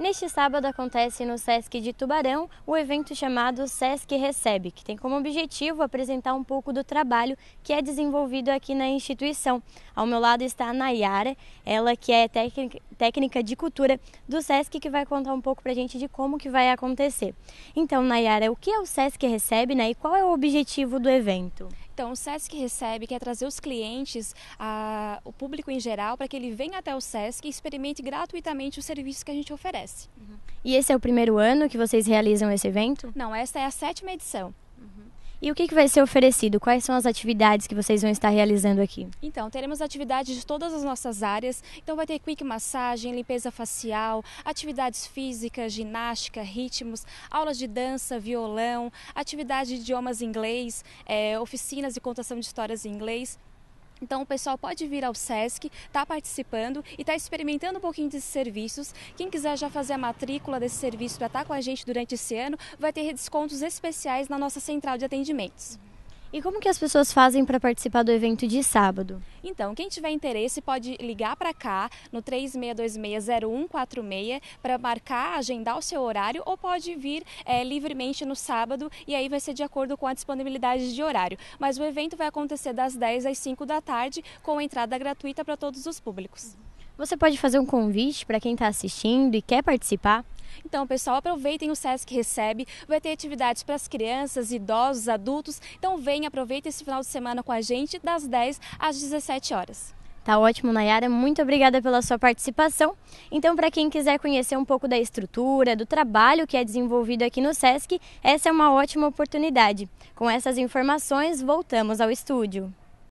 Neste sábado acontece no SESC de Tubarão o evento chamado SESC Recebe, que tem como objetivo apresentar um pouco do trabalho que é desenvolvido aqui na instituição. Ao meu lado está a Nayara, ela que é técnica de cultura do SESC, que vai contar um pouco para a gente de como que vai acontecer. Então, Nayara, o que é o SESC Recebe né, e qual é o objetivo do evento? Então, o SESC Recebe quer trazer os clientes a o público em geral, para que ele venha até o SESC e experimente gratuitamente os serviços que a gente oferece. Uhum. E esse é o primeiro ano que vocês realizam esse evento? Não, essa é a sétima edição. Uhum. E o que, que vai ser oferecido? Quais são as atividades que vocês vão estar realizando aqui? Então, teremos atividades de todas as nossas áreas. Então, vai ter quick massagem, limpeza facial, atividades físicas, ginástica, ritmos, aulas de dança, violão, atividade de idiomas em inglês, é, oficinas de contação de histórias em inglês. Então o pessoal pode vir ao SESC, está participando e está experimentando um pouquinho desses serviços. Quem quiser já fazer a matrícula desse serviço para estar tá com a gente durante esse ano, vai ter descontos especiais na nossa central de atendimentos. E como que as pessoas fazem para participar do evento de sábado? Então, quem tiver interesse pode ligar para cá no 36260146 para marcar, agendar o seu horário ou pode vir é, livremente no sábado e aí vai ser de acordo com a disponibilidade de horário. Mas o evento vai acontecer das 10 às 5 da tarde com entrada gratuita para todos os públicos. Você pode fazer um convite para quem está assistindo e quer participar? Então, pessoal, aproveitem o SESC Recebe, vai ter atividades para as crianças, idosos, adultos. Então, vem, aproveita esse final de semana com a gente das 10 às 17 horas. Tá ótimo, Nayara. Muito obrigada pela sua participação. Então, para quem quiser conhecer um pouco da estrutura, do trabalho que é desenvolvido aqui no SESC, essa é uma ótima oportunidade. Com essas informações, voltamos ao estúdio.